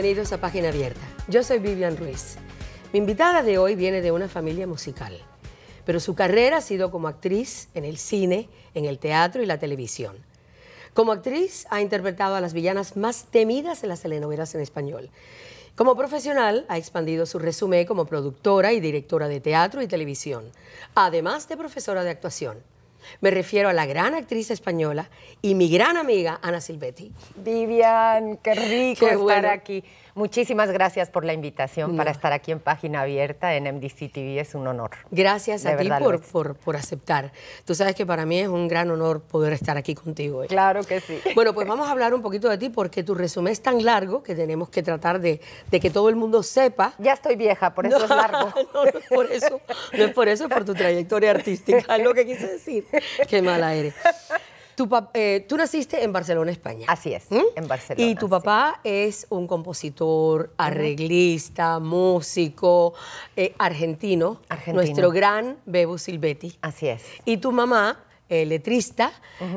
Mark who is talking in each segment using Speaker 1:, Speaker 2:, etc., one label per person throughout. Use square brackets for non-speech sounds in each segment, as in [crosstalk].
Speaker 1: bienvenidos a Página Abierta. Yo soy Vivian Ruiz. Mi invitada de hoy viene de una familia musical, pero su carrera ha sido como actriz en el cine, en el teatro y la televisión. Como actriz ha interpretado a las villanas más temidas en las telenovelas en español. Como profesional ha expandido su resumen como productora y directora de teatro y televisión, además de profesora de actuación. Me refiero a la gran actriz española y mi gran amiga Ana Silvetti. Vivian, qué rico estar aquí.
Speaker 2: Muchísimas gracias por la invitación para estar aquí en Página Abierta en MDC TV. Es un honor.
Speaker 1: Gracias a ti por, por, por, aceptar. Tú sabes que para mí es un gran honor poder estar aquí contigo.
Speaker 3: Claro que sí.
Speaker 1: Bueno, pues vamos a hablar un poquito de ti porque tu resumen es tan largo que tenemos que tratar de, de que todo el mundo sepa. Ya estoy vieja, por eso es largo. [laughs] No, por eso, no es por eso, es por tu trayectoria artística, es lo que quise decir. Qué mala eres. Eh, tú naciste en Barcelona, España. Así es, ¿Mm? en Barcelona. Y tu papá es un compositor, arreglista, músico, eh, argentino, argentino, nuestro gran Bebo Silvetti. Así es. Y tu mamá eh, letrista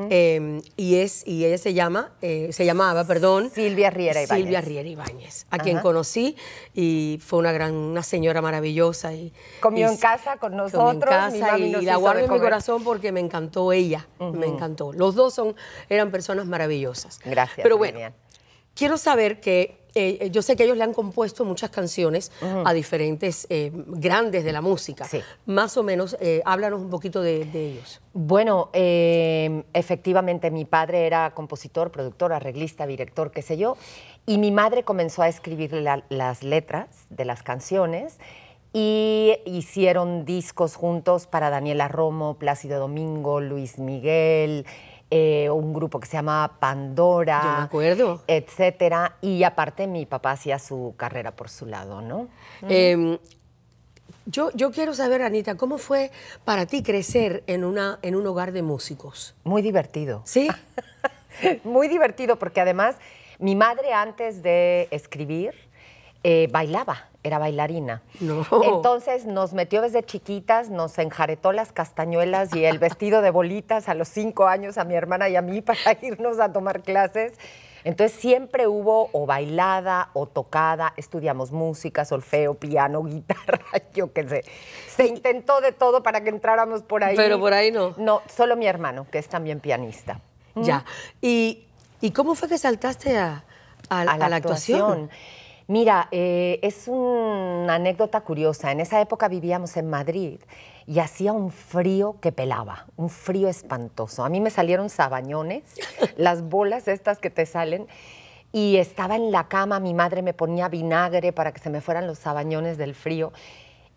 Speaker 1: em, y es y ella se llama eh, se llamaba perdón Silvia Riera Ibáñez. Silvia Riera Ibáñez a quien conocí y fue una gran una señora maravillosa y comió en casa
Speaker 2: con nosotros y la guardo en mi corazón
Speaker 1: porque me encantó ella me encantó los dos son eran personas maravillosas gracias pero bueno quiero saber que eh, eh, yo sé que ellos le han compuesto muchas canciones a diferentes eh, grandes de la música. Sí. Más o menos, háblanos un poquito de, ellos.
Speaker 2: Bueno, efectivamente mi padre era compositor, productor, arreglista, director, qué sé yo, y mi madre comenzó a escribir las letras de las canciones y hicieron discos juntos para Daniela Romo, Plácido Domingo, Luis Miguel. Eh, un grupo que se llama Pandora. etc. Etcétera. Y aparte mi papá hacía su
Speaker 1: carrera por su lado, ¿no? Em, yo, yo, quiero saber, Anita, ¿cómo fue para ti crecer en, una, en un hogar de músicos? Muy divertido. ¿Sí?
Speaker 2: [laughs] Muy divertido, porque además mi madre antes de escribir eh, bailaba, era bailarina. Entonces nos metió desde chiquitas, nos enjaretó las castañuelas y el vestido de bolitas a los cinco años a mi hermana y a mí para [laughs] irnos a tomar clases. Entonces siempre hubo o bailada o tocada, estudiamos música, solfeo, piano, [laughs] guitarra, yo qué sé. Se intentó de todo para que entráramos por ahí. Pero por ahí no. No, solo mi hermano, que es también pianista.
Speaker 1: Ya. ¿Y, cómo fue que saltaste a, la, actuación.
Speaker 2: Mira, eh, es una anécdota curiosa. En esa época vivíamos en Madrid y hacía un frío que pelaba, un frío espantoso. A mí me salieron sabañones, [laughs] las bolas estas que te salen, y estaba en la cama, mi madre me ponía vinagre para que se me fueran los sabañones del frío,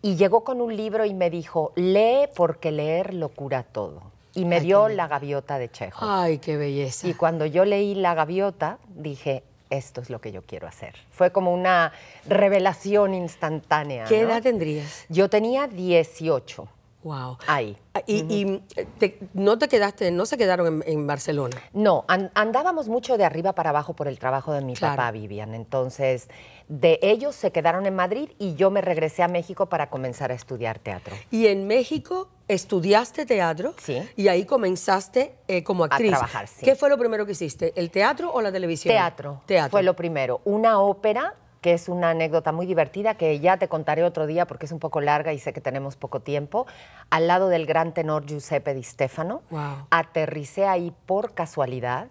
Speaker 2: y llegó con un libro y me dijo, lee porque leer lo cura todo. Y me dio La gaviota de Chejo. Ay, qué belleza. Y cuando yo leí La gaviota, dije, esto es lo que yo quiero hacer. Fue como una revelación instantánea. ¿Qué edad
Speaker 1: tendrías?
Speaker 2: Yo tenía 18. Wow. Ahí. Ah, y, eh, no te quedaste, no se quedaron en, Barcelona. No, andábamos mucho de arriba para abajo por el trabajo de mi papá Vivian. Entonces, de ellos se quedaron en Madrid y yo me regresé a México para comenzar a estudiar teatro. Y en México
Speaker 1: estudiaste teatro. Sí. Y ahí comenzaste eh, como actriz. A trabajar, sí. ¿Qué fue lo primero que hiciste? ¿El teatro o la televisión? Teatro. Teatro. Fue lo primero. Una ópera que es
Speaker 2: una anécdota muy divertida que ya te contaré otro día porque es un poco larga y sé que tenemos poco tiempo, al lado del gran tenor Giuseppe Di Stefano. Aterricé ahí por casualidad,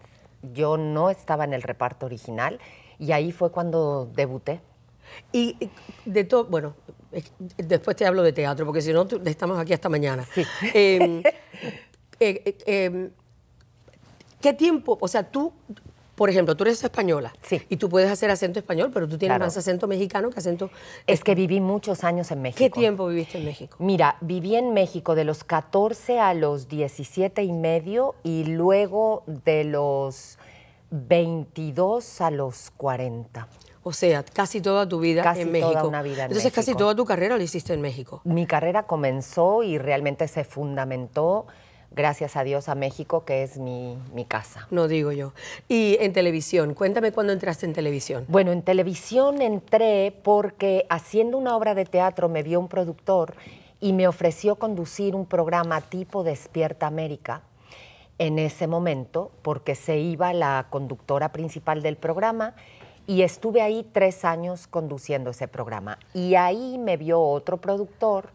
Speaker 2: yo no estaba en el reparto original y ahí fue cuando debuté.
Speaker 1: Y de todo, bueno, después te hablo de teatro porque si no estamos aquí hasta mañana. Sí. [laughs] Em, eh, eh, em, ¿Qué tiempo? O sea, tú por ejemplo, tú eres española sí. y tú puedes hacer acento español, pero tú tienes más acento mexicano que acento... Es que viví muchos años en México. ¿Qué tiempo viviste en México? Mira, viví en
Speaker 2: México de los 14 a los 17 y medio y luego de los 22 a los 40.
Speaker 1: O sea, casi toda tu vida en México. Toda una vida Entonces, casi toda
Speaker 2: tu carrera lo hiciste en México. Mi carrera comenzó y realmente se fundamentó gracias a Dios, a México, que es mi, casa. No digo yo. Y en televisión, cuéntame cuándo entraste en televisión. Bueno, en televisión entré porque haciendo una obra de teatro me vio un productor y me ofreció conducir un programa tipo Despierta América en ese momento, porque se iba la conductora principal del programa. Y estuve ahí tres años conduciendo ese programa. Y ahí me vio otro productor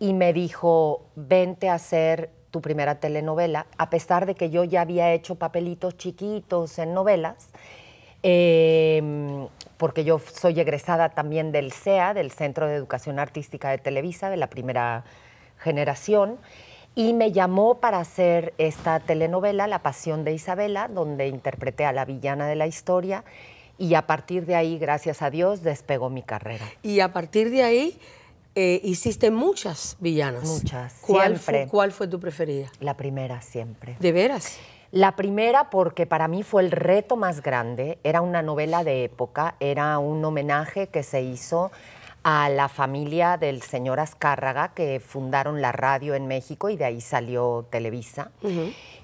Speaker 2: y me dijo, vente a hacer tu primera telenovela, a pesar de que yo ya había hecho papelitos chiquitos en novelas, em, porque yo soy egresada también del CEA, del Centro de Educación Artística de Televisa, de la primera generación, y me llamó para hacer esta telenovela, La Pasión de Isabela, donde interpreté a la villana de la historia, y a partir de ahí, gracias a Dios, despegó mi carrera.
Speaker 1: Y a partir de ahí eh, hiciste muchas villanas. Muchas, ¿Cuál Fue,
Speaker 2: ¿Cuál fue tu preferida? La primera, siempre.
Speaker 1: ¿De veras? La primera
Speaker 2: porque para mí fue el reto más grande, era una novela de época, era un homenaje que se hizo a la familia del señor Azcárraga que fundaron la radio en México y de ahí salió Televisa.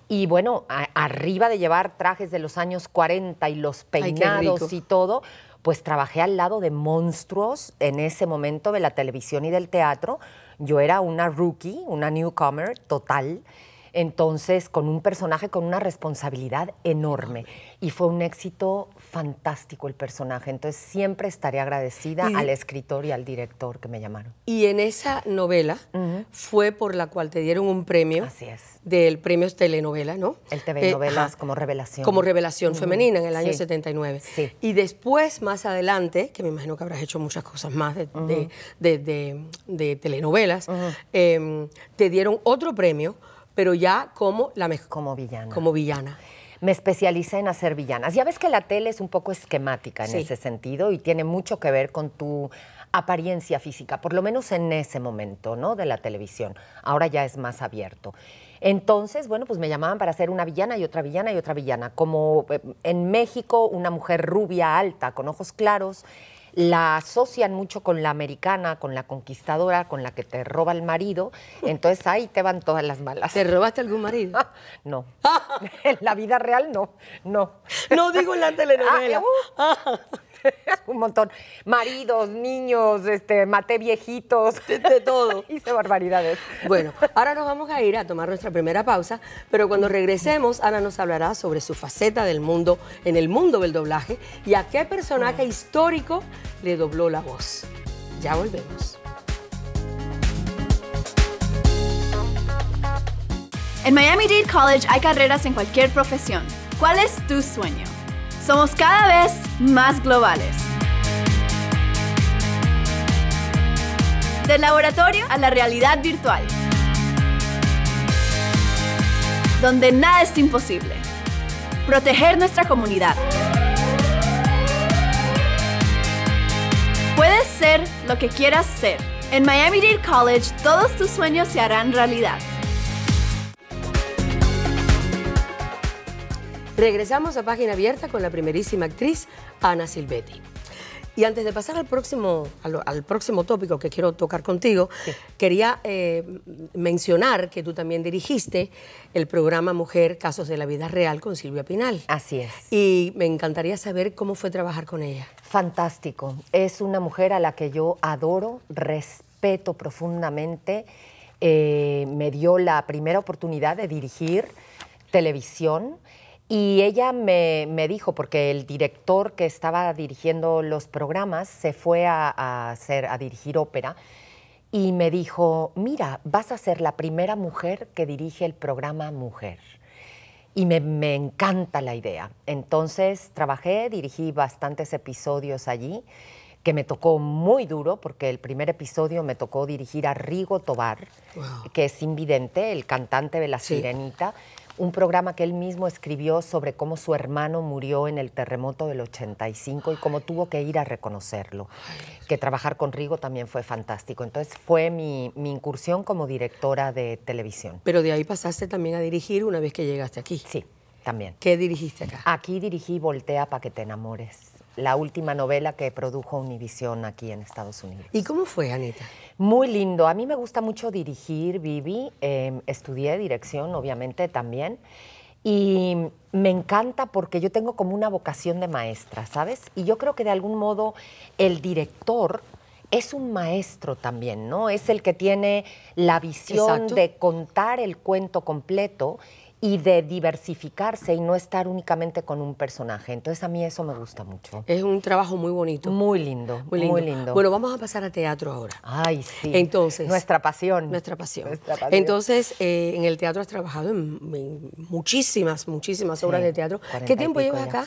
Speaker 2: Y bueno, arriba de llevar trajes de los años 40 y los peinados y todo, pues trabajé al lado de monstruos en ese momento de la televisión y del teatro. Yo era una rookie, una newcomer total, entonces con un personaje con una responsabilidad enorme y fue un éxito fantástico el personaje, entonces siempre estaré agradecida al escritor y al director que me llamaron.
Speaker 1: Y en esa novela fue por la cual te dieron un premio. Del premio Telenovela, ¿no? El TV eh, como revelación. Como revelación femenina en el año 79. Sí. Y después, más adelante, que me imagino que habrás hecho muchas cosas más de, telenovelas, em, te dieron otro premio, pero ya como la mejor. Como villana. Como villana me
Speaker 2: especialicé en hacer villanas. Ya ves que la tele es un poco esquemática en ese sentido y tiene mucho que ver con tu apariencia física, por lo menos en ese momento, ¿no? De la televisión. Ahora ya es más abierto. Entonces, bueno, pues me llamaban para hacer una villana y otra villana y otra villana. Como eh, en México, una mujer rubia, alta, con ojos claros, la asocian mucho con la americana, con la conquistadora, con la que te roba el marido. [laughs] Entonces ahí te van todas las malas. ¿Te robaste algún marido? [laughs] no. [laughs] en la vida real no, no. No digo en la telenovela. Ah, eh, uh. [laughs] un montón.
Speaker 1: Maridos, niños, este, maté viejitos. De, todo. [laughs] Hice barbaridades. Bueno, ahora nos vamos a ir a tomar nuestra primera pausa, pero cuando regresemos, Ana nos hablará sobre su faceta del mundo, en el mundo del doblaje y a qué personaje ah. histórico le
Speaker 3: dobló la voz. Ya volvemos. En Miami Dade College hay carreras en cualquier profesión. ¿Cuál es tu sueño? Somos cada vez más globales. Del laboratorio a la realidad virtual, donde nada es imposible. Proteger nuestra comunidad. Puedes ser lo que quieras ser. En Miami Dade College todos tus sueños se harán realidad.
Speaker 1: Regresamos a Página Abierta con la primerísima actriz Ana Silvetti. Y antes de pasar al próximo, al, próximo tópico que quiero tocar contigo, quería eh, mencionar que tú también dirigiste el programa Mujer Casos de la Vida Real con Silvia Pinal. Así es. Y me encantaría saber cómo fue trabajar con ella. Fantástico. Es
Speaker 2: una mujer a la que yo adoro, respeto profundamente. Eh, me dio la primera oportunidad de dirigir televisión. Y ella me, dijo, porque el director que estaba dirigiendo los programas se fue a, hacer, a dirigir ópera y me dijo, mira, vas a ser la primera mujer que dirige el programa Mujer. Y me, encanta la idea. Entonces trabajé, dirigí bastantes episodios allí, que me tocó muy duro, porque el primer episodio me tocó dirigir a Rigo Tobar, que es invidente, el cantante de La Sirenita un programa que él mismo escribió sobre cómo su hermano murió en el terremoto del 85 y cómo tuvo que ir a reconocerlo. Que trabajar con Rigo también fue fantástico. Entonces fue mi, mi incursión como directora de televisión. Pero de ahí pasaste también a
Speaker 1: dirigir una vez que llegaste aquí. Sí, también. ¿Qué
Speaker 2: dirigiste acá? Aquí dirigí Voltea para que te enamores la última novela que produjo Univision aquí en Estados Unidos. ¿Y cómo fue, Anita? Muy lindo. A mí me gusta mucho dirigir, Vivi. Em, estudié dirección, obviamente, también. Y me encanta porque yo tengo como una vocación de maestra, ¿sabes? Y yo creo que de algún modo el director es un maestro también, ¿no? Es el que tiene la visión de contar el cuento completo y de diversificarse y no estar únicamente con un personaje. Entonces a mí eso me gusta mucho.
Speaker 1: Es un trabajo muy bonito. Muy lindo, muy lindo. Bueno, vamos a pasar a teatro ahora. Ay, sí. Entonces. Nuestra pasión. Nuestra pasión. Entonces, eh, en el teatro has trabajado en, muchísimas, muchísimas obras de teatro. ¿Qué tiempo llevas acá?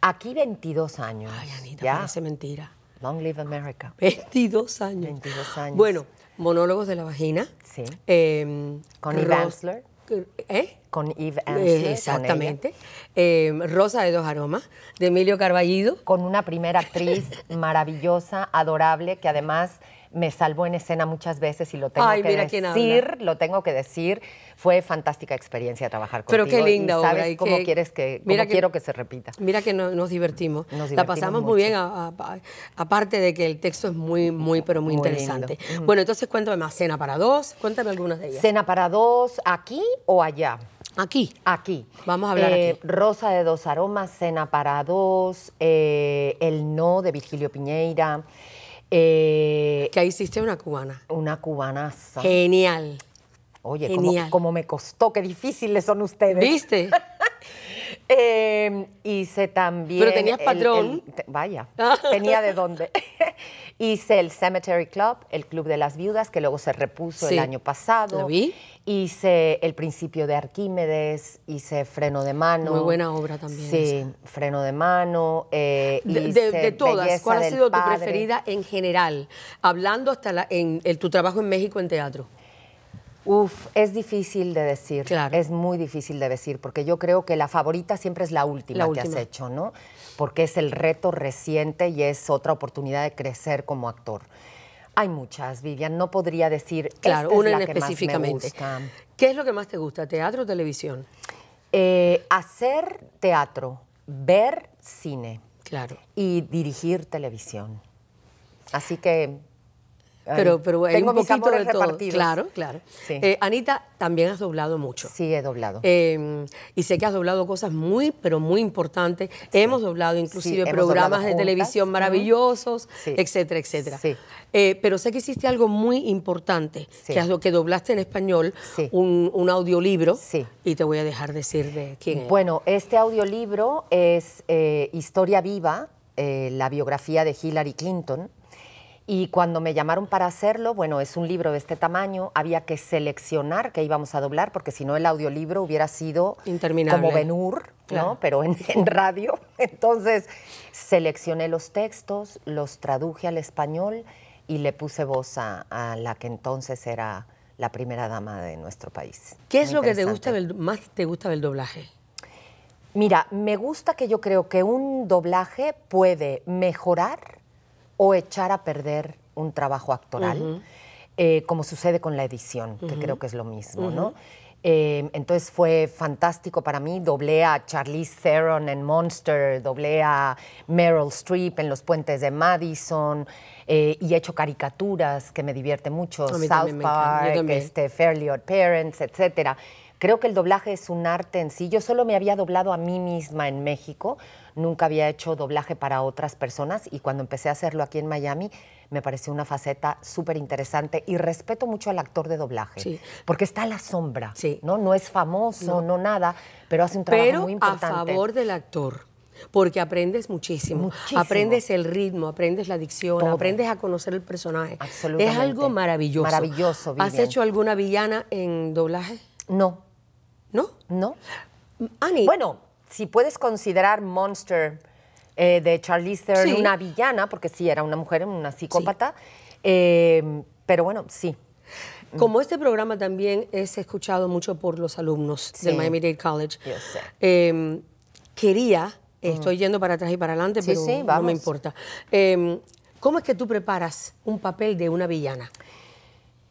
Speaker 1: Aquí 22 años. Ay, Anita, ya. parece mentira. Long live America. 22 años. 22 años. Bueno, monólogos de la vagina. Sí. Em, con Iván
Speaker 2: ¿Eh? Con Eve eh, Ansley. exactamente. Eh, Rosa de dos aromas, de Emilio Carballido. Con una primera actriz [laughs] maravillosa, adorable, que además me salvó en escena muchas veces y lo tengo que decir, lo tengo que decir. Fue fantástica experiencia trabajar con contigo. Pero qué linda, cómo quieres que, quiero que se repita.
Speaker 1: Mira que nos, divertimos. La pasamos muy bien, aparte de que el texto es muy, muy, pero muy, interesante. Bueno, entonces cuéntame más, Cena para dos, cuéntame algunas de ellas. Cena para dos, aquí o allá. Aquí. Aquí. Vamos a hablar aquí. Eh, Rosa de
Speaker 2: dos aromas, Cena para dos, eh, El no de Virgilio Piñeira. Eh, que ahí hiciste una cubana. Una cubanaza Genial. Oye, como me costó, qué difíciles son ustedes. ¿Viste? [laughs] Eh, hice también. Pero tenías patrón. vaya, [laughs] tenía de dónde. [laughs] hice el Cemetery Club, el Club de las Viudas, que luego se repuso el año pasado. ¿Lo vi? Hice el principio de Arquímedes, hice freno de mano. Muy buena obra también. Sí, freno de mano. Eh, de, todas, ¿cuál ha sido tu preferida
Speaker 1: en general? Hablando hasta en, tu trabajo en México en teatro.
Speaker 2: Uf, es difícil de decir. Es muy difícil de decir, porque yo creo que la favorita siempre es la última, la última que has hecho, ¿no? Porque es el reto reciente y es otra oportunidad de crecer como actor. Hay muchas, Vivian. No podría decir. Claro, una que específicamente.
Speaker 1: Más ¿Qué es lo que más te gusta, teatro o televisión? Eh, hacer teatro,
Speaker 2: ver cine. Claro. Y dirigir televisión.
Speaker 1: Así que pero, hay un poquito de todo. Claro, claro. Eh, Anita, también has doblado mucho. Sí, he doblado. Em, y sé que has doblado cosas muy, pero muy importantes. Hemos doblado inclusive programas de televisión maravillosos, etcétera, etcétera. Eh, pero sé que hiciste algo muy importante, que, que doblaste en español un, un, audiolibro. Y te voy a dejar decir de quién es. Bueno,
Speaker 2: este audiolibro es eh, Historia Viva, la biografía de Hillary Clinton y cuando me llamaron para hacerlo, bueno, es un libro de este tamaño, había que seleccionar qué íbamos a doblar, porque si no el audiolibro hubiera sido Interminable. como Benur, ¿no? Pero en, radio. [laughs] Entonces, seleccioné los textos, los traduje al español y le puse voz a, la que entonces era la primera dama
Speaker 1: de nuestro país. ¿Qué es lo que te gusta más te gusta del doblaje? Mira,
Speaker 2: me gusta que yo creo que un doblaje puede mejorar o echar a perder un trabajo actoral, eh, como sucede con la edición, que creo que es lo mismo, ¿no? Eh, entonces fue fantástico para mí. Doblé a Charlize Theron en Monster, doblé a Meryl Streep en Los Puentes de Madison eh, y he hecho caricaturas que me divierte mucho. South Park, este, Fairly Odd Parents, etcétera. Creo que el doblaje es un arte en sí. Yo solo me había doblado a mí misma en México nunca había hecho doblaje para otras personas y cuando empecé a hacerlo aquí en Miami me pareció una faceta súper interesante y respeto mucho al actor de doblaje, porque
Speaker 1: está a la sombra, sí. ¿no? No es famoso, no, nada, pero hace un trabajo muy importante. a favor del actor porque aprendes muchísimo. Aprendes el ritmo, aprendes la dicción, aprendes a conocer el personaje. Es algo maravilloso. Maravilloso, ¿Has hecho alguna villana en doblaje?
Speaker 2: No. ¿No? No. Ani, bueno, si puedes considerar Monster eh, de Charlize Theron una villana, porque sí, era una mujer, una
Speaker 1: psicópata, em, pero bueno, sí. Como este programa también es escuchado mucho por los alumnos del Miami-Dade College, em, quería, estoy yendo para atrás y para adelante, pero no me importa. Em, ¿Cómo es que tú preparas un papel de una villana?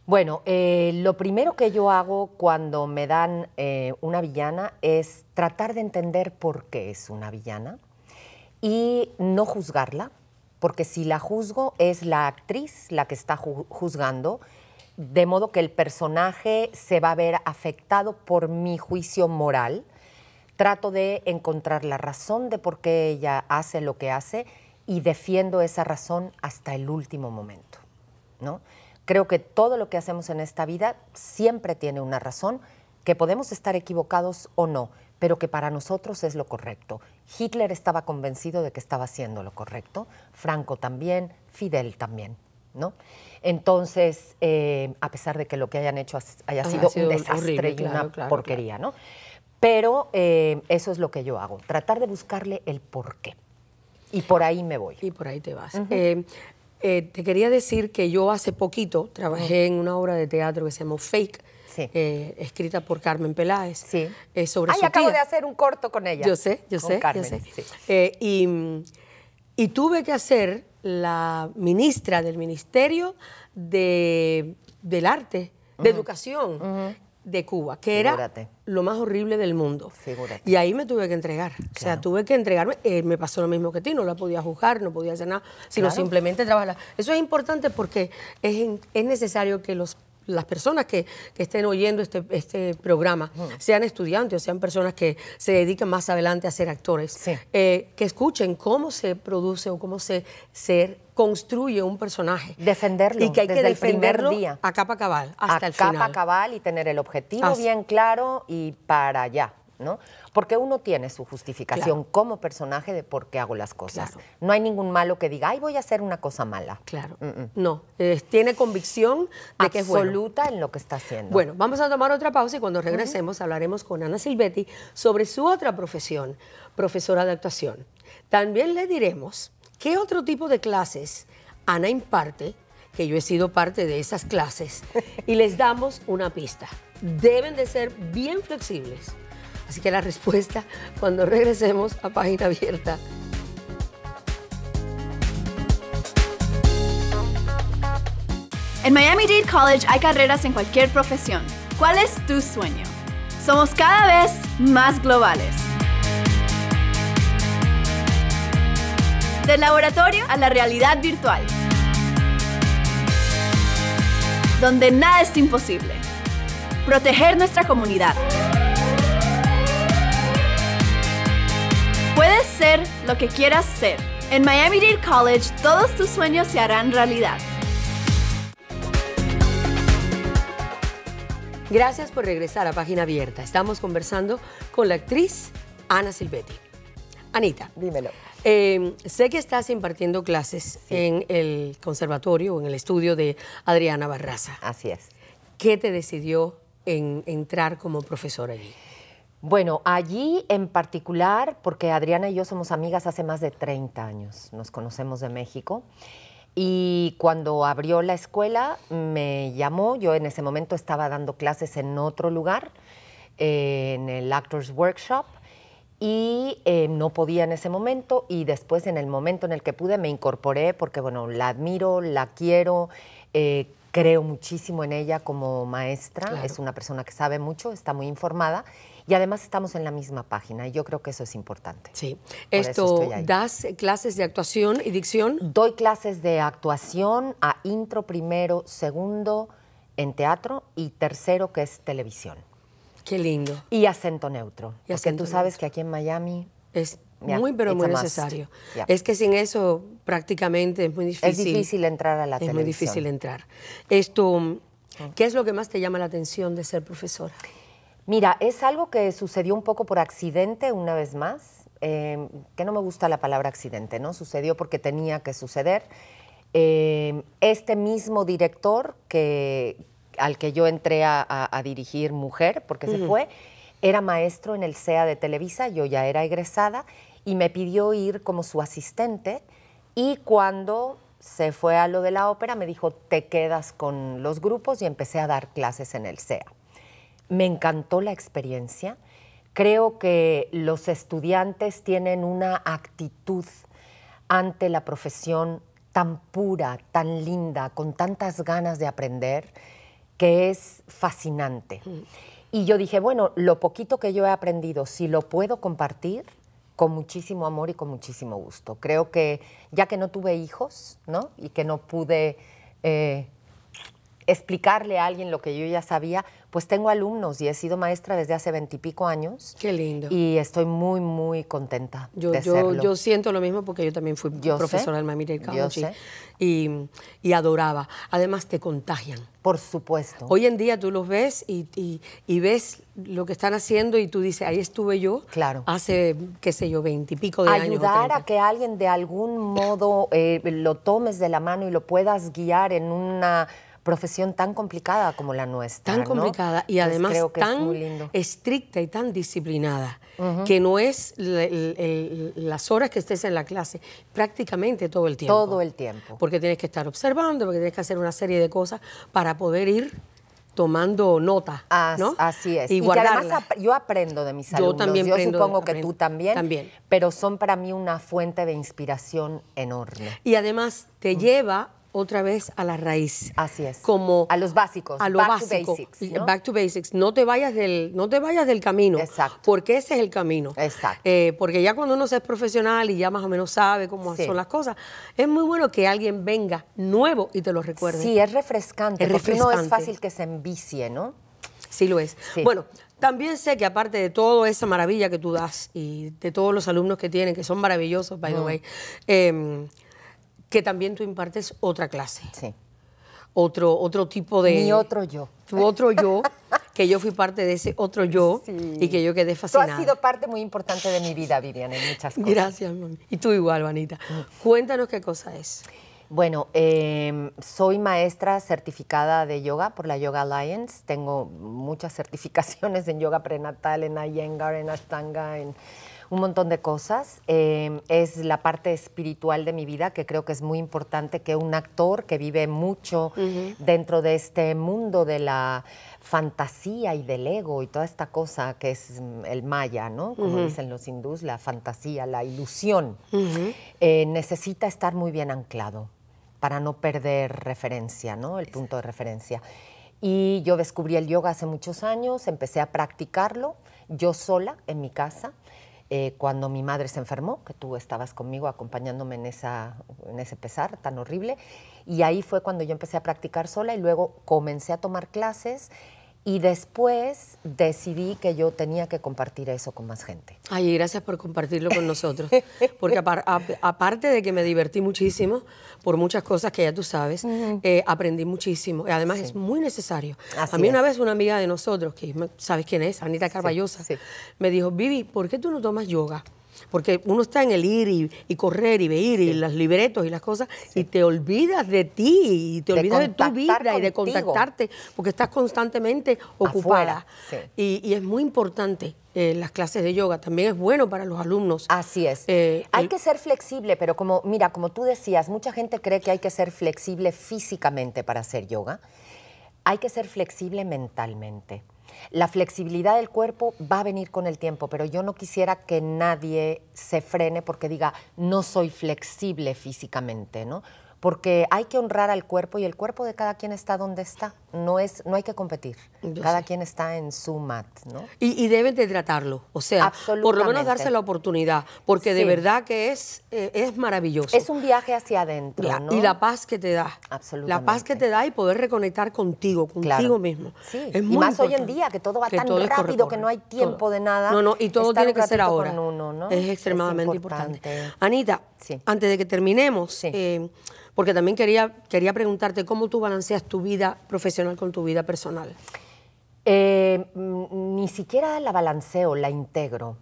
Speaker 1: Bueno, eh, lo primero que yo
Speaker 2: hago cuando me dan eh, una villana es tratar de entender por qué es una villana y no juzgarla, porque si la juzgo es la actriz la que está juzgando, de modo que el personaje se va a ver afectado por mi juicio moral. Trato de encontrar la razón de por qué ella hace lo que hace y defiendo esa razón hasta el último momento, ¿no? Creo que todo lo que hacemos en esta vida siempre tiene una razón, que podemos estar equivocados o no, pero que para nosotros es lo correcto. Hitler estaba convencido de que estaba haciendo lo correcto, Franco también, Fidel también. ¿No? Entonces, eh, a pesar de que lo que hayan hecho haya ah, sido, un desastre y una porquería, ¿no? Pero eh, eso es lo que yo hago, tratar
Speaker 1: de buscarle el porqué. Y por ahí me voy. Y por ahí te vas. Eh, te quería decir que yo hace poquito trabajé en una obra de teatro que se llamó Fake, eh, escrita por Carmen Peláez. Sí. Eh, sobre Ay, acabo de
Speaker 2: hacer un corto con ella. Yo sé, yo sé. Carmen,
Speaker 1: eh, y, tuve que hacer la ministra del Ministerio de, del Arte, de Educación, de Cuba, que era lo más horrible del mundo. Y ahí me tuve que entregar. O sea, tuve que entregarme. Eh, me pasó lo mismo que a ti, no la podía juzgar, no podía hacer nada, sino simplemente trabajar. Eso es importante porque es, es necesario que los las personas que, estén oyendo este, este programa, sean estudiantes o sean personas que se dedican más adelante a ser actores, eh, que escuchen cómo se produce o cómo se, se construye un personaje. Defenderlo. Y que hay que defenderlo día. a capa cabal, hasta el final. A capa cabal y tener el objetivo bien
Speaker 2: claro y para allá, ¿no? Porque uno tiene su justificación como personaje de por qué hago las cosas. No hay ningún malo que diga, ay, voy a hacer una cosa mala.
Speaker 1: Claro. No, tiene convicción de que Absoluta
Speaker 2: en lo que está haciendo. Bueno,
Speaker 1: vamos a tomar otra pausa y cuando regresemos hablaremos con Ana Silvetti sobre su otra profesión, profesora de actuación. También le diremos qué otro tipo de clases Ana imparte que yo he sido parte de esas clases, [laughs] y les damos una pista. Deben de ser bien flexibles Así que la respuesta cuando regresemos
Speaker 3: a página abierta. En Miami-Dade College hay carreras en cualquier profesión. ¿Cuál es tu sueño? Somos cada vez más globales. Del laboratorio a la realidad virtual. Donde nada es imposible. Proteger nuestra comunidad. lo que quieras ser. En Miami-Dade College, todos tus sueños se harán realidad. Gracias
Speaker 1: por regresar a Página Abierta. Estamos conversando con la actriz Ana Silvetti. Anita, dímelo. Em, sé que estás impartiendo clases en el conservatorio o en el estudio de Adriana Barraza. Así es. ¿Qué te decidió en entrar como profesora allí? Bueno, allí en particular, porque
Speaker 2: Adriana y yo somos amigas hace más de 30 años, nos conocemos de México, y cuando abrió la escuela me llamó, yo en ese momento estaba dando clases en otro lugar, en el Actors Workshop, y eh, no podía en ese momento, y después en el momento en el que pude me incorporé, porque bueno, la admiro, la quiero, eh, creo muchísimo en ella como maestra, es una persona que sabe mucho, está muy informada, y además estamos en la misma página y yo creo que eso es importante. Sí. Esto, ¿das clases de actuación y dicción? Doy clases de actuación a intro primero, segundo en teatro y tercero que es televisión. Qué lindo. Y acento neutro. Y porque tú sabes
Speaker 1: que aquí en Miami... Es muy, pero muy necesario. Es que sin eso prácticamente es muy difícil. Es difícil entrar a la televisión. Es muy difícil entrar. Esto, ¿Qué es lo que más te llama la atención de ser
Speaker 2: profesora? Mira, es algo que sucedió un poco por accidente una vez más, em, que no me gusta la palabra accidente, ¿no? Sucedió porque tenía que suceder. Em, este mismo director que, al que yo entré a, dirigir Mujer, porque se mm. fue, era maestro en el CEA de Televisa, yo ya era egresada, y me pidió ir como su asistente, y cuando se fue a lo de la ópera, me dijo, te quedas con los grupos y empecé a dar clases en el SEA. Me encantó la experiencia. Creo que los estudiantes tienen una actitud ante la profesión tan pura, tan linda, con tantas ganas de aprender, que es fascinante. Mm. Y yo dije, bueno, lo poquito que yo he aprendido, si lo puedo compartir, con muchísimo amor y con muchísimo gusto. Creo que ya que no tuve hijos, ¿no? Y que no pude eh, explicarle a alguien lo que yo ya sabía, pues tengo alumnos y he sido maestra desde hace veintipico años. Qué lindo. Y estoy muy, muy contenta
Speaker 1: yo, yo, Yo siento lo mismo porque yo también fui profesora del y, y adoraba. Además, te contagian. Por supuesto. Hoy en día tú los ves y, ves lo que están haciendo y tú dices, ahí estuve yo claro. hace, qué sé yo, veintipico de Ayudar años. Ayudar a
Speaker 2: que alguien de algún modo eh, lo tomes de la mano y lo puedas guiar en una profesión tan complicada como la nuestra. Tan complicada y además
Speaker 1: tan estricta y tan disciplinada, que no es las horas que estés en la clase, prácticamente todo el tiempo. Todo el tiempo. Porque tienes que estar observando, porque tienes que hacer una serie de cosas para poder ir tomando nota, ¿no? Así es. Y, además yo
Speaker 2: aprendo de mis yo También yo supongo que tú
Speaker 1: también, también.
Speaker 2: Pero son para mí una fuente de inspiración enorme.
Speaker 1: Y además te lleva otra vez a la raíz. Así es. Como a los básicos. A lo back To basics, ¿no? Back to basics. No te vayas del, no te vayas del camino. Exacto. Porque ese es el camino. Exacto. Eh, porque ya cuando uno se es profesional y ya más o menos sabe cómo son las cosas, es muy bueno que alguien venga nuevo y te lo recuerde. Sí, es refrescante. Es porque no es fácil que se envicie, ¿no? Sí lo es. Bueno, también sé que aparte de toda esa maravilla que tú das y de todos los alumnos que tienen, que son maravillosos, by the way, em, que también tú impartes otra clase. Sí. Otro, otro tipo de... Mi otro yo. Tu otro yo, que yo fui parte de ese otro yo y que yo quedé fascinada. Tú has sido
Speaker 2: parte muy importante de mi vida, Vivian, en muchas cosas. Gracias,
Speaker 1: mami. Y tú igual, Vanita. Mm. Cuéntanos qué cosa es. Bueno,
Speaker 2: em, soy maestra certificada de yoga por la Yoga Alliance. Tengo muchas certificaciones en yoga prenatal, en Iyengar, en Ashtanga, en un montón de cosas. Em, es la parte espiritual de mi vida que creo que es muy importante que un actor que vive mucho dentro de este mundo de la fantasía y del ego y toda esta cosa que es mm, el maya, ¿no? Como dicen los hindús, la fantasía, la ilusión. Eh, necesita estar muy bien anclado para no perder referencia, ¿no? El punto de referencia. Y yo descubrí el yoga hace muchos años, empecé a practicarlo yo sola en mi casa. Eh, cuando mi madre se enfermó, que tú estabas conmigo acompañándome en, esa, en ese pesar tan horrible. Y ahí fue cuando yo empecé a practicar sola y luego comencé a tomar clases y después decidí que yo tenía que compartir eso con más gente.
Speaker 1: Ay, gracias por compartirlo con nosotros. Porque aparte de que me divertí muchísimo por muchas cosas que ya tú sabes, eh, aprendí muchísimo. Y además es muy necesario. a mí una vez una amiga de nosotros, que sabes quién es, Anita Carballosa, me dijo, Vivi, ¿por qué tú no tomas yoga? porque uno está en el ir y, correr y venir y los libretos y las cosas y te olvidas de ti y te olvidas de tu vida y de contactarte porque estás constantemente ocupada. Y, es muy importante. Eh, las clases de yoga también es bueno para los alumnos. Así es. Eh, hay que ser flexible, pero como, mira, como tú decías, mucha gente cree que hay que ser flexible
Speaker 2: físicamente para hacer yoga. Hay que ser flexible mentalmente la flexibilidad del cuerpo va a venir con el tiempo, pero yo no quisiera que nadie se frene porque diga, no soy flexible físicamente, ¿no? Porque hay que honrar al cuerpo y el cuerpo de cada quien está donde está no es, no hay que competir. Cada quien está
Speaker 1: en su mat, ¿no? Y, deben de tratarlo, o sea, por lo menos darse la oportunidad, porque de verdad que es, eh, es maravilloso. Es
Speaker 2: un viaje hacia adentro, Y la paz que te da.
Speaker 1: La paz que te da y poder reconectar contigo, contigo mismo. Sí. más hoy en día
Speaker 2: que todo va tan rápido que no hay tiempo de nada. No, no, y todo tiene que ser ahora. Es extremadamente importante.
Speaker 1: Anita, antes de que terminemos, eh, porque también quería, quería preguntarte cómo tú balanceas tu vida profesional con tu vida personal? Eh,
Speaker 2: mm, ni siquiera la balanceo, la integro.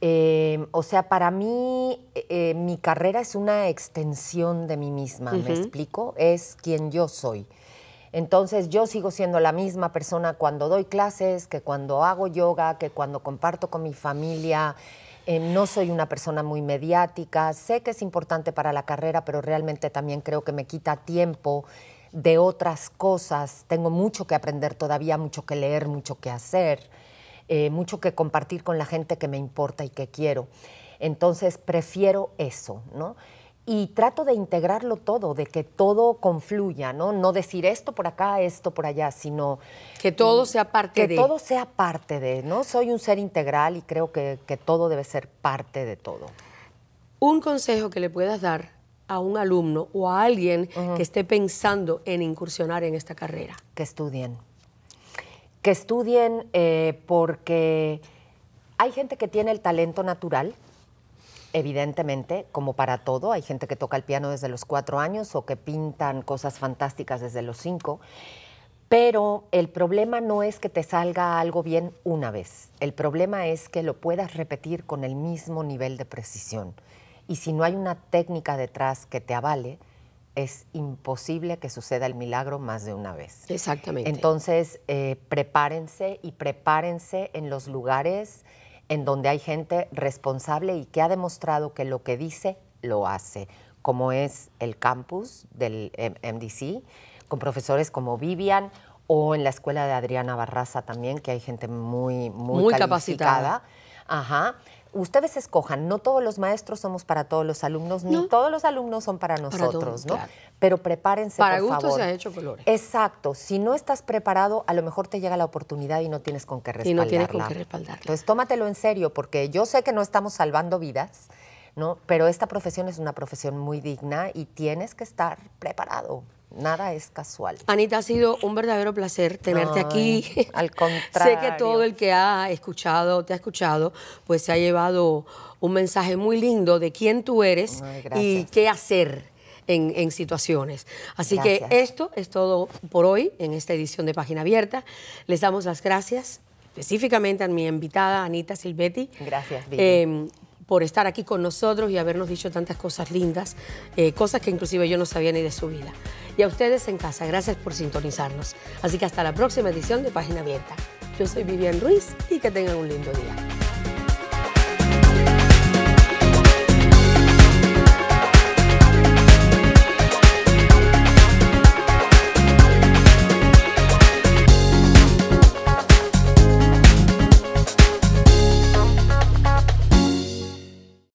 Speaker 2: Eh, o sea, para mí eh, mi carrera es una extensión de mí misma, ¿me explico? Es quien yo soy. Entonces yo sigo siendo la misma persona cuando doy clases, que cuando hago yoga, que cuando comparto con mi familia. no soy una persona muy mediática, sé que es importante para la carrera, pero realmente también creo que me quita tiempo de otras cosas. Tengo mucho que aprender todavía, mucho que leer, mucho que hacer, eh, mucho que compartir con la gente que me importa y que quiero. Entonces prefiero eso, ¿no? Y trato de integrarlo todo, de que todo confluya, ¿no? No decir esto por acá, esto por allá, sino... Que todo sea parte de... Que todo sea parte de, ¿no? Soy un ser integral y creo que, que todo debe ser parte de todo.
Speaker 1: Un consejo que le puedas dar a un alumno o a alguien que esté pensando en incursionar en esta carrera? Que estudien. Que estudien
Speaker 2: eh, porque hay gente que tiene el talento natural, evidentemente, como para todo. Hay gente que toca el piano desde los cuatro años o que pintan cosas fantásticas desde los cinco. Pero el problema no es que te salga algo bien una vez. El problema es que lo puedas repetir con el mismo nivel de precisión. Y si no hay una técnica detrás que te avale, es imposible que suceda el milagro más de una vez. Exactamente. Entonces, eh, prepárense y prepárense en los lugares en donde hay gente responsable y que ha demostrado que lo que dice, lo hace, como es el campus del MDC, con profesores como Vivian o en la escuela de Adriana Barraza también, que hay gente muy, muy, muy capacitada. Ajá ustedes escojan, no todos los maestros somos para todos los alumnos, ni todos los alumnos son para nosotros, ¿no? Pero prepárense, para gusto favor. se ha hecho Exacto, si no estás preparado, a lo mejor te llega la oportunidad y no tienes con qué respaldarla. Y no tienes con qué respaldarla. Entonces tómatelo en serio, porque yo sé que no estamos salvando vidas, ¿no? Pero esta profesión es una profesión muy digna y tienes que estar preparado.
Speaker 1: Nada es casual. Anita, ha sido un verdadero placer tenerte aquí. Al contrario. [laughs] sé que todo el que ha escuchado, te ha escuchado, pues se ha llevado un mensaje muy lindo de quién tú eres y qué hacer. En, situaciones. Así que esto es todo por hoy en esta edición de Página Abierta. Les damos las gracias específicamente a mi invitada Anita Silvetti. Gracias, Vivi. Em, por estar aquí con nosotros y habernos dicho tantas cosas lindas, eh, cosas que inclusive yo no sabía ni de su vida. Y a ustedes en casa, gracias por sintonizarnos. Así que hasta la próxima edición de Página Abierta. Yo soy Vivian Ruiz y que tengan un lindo día.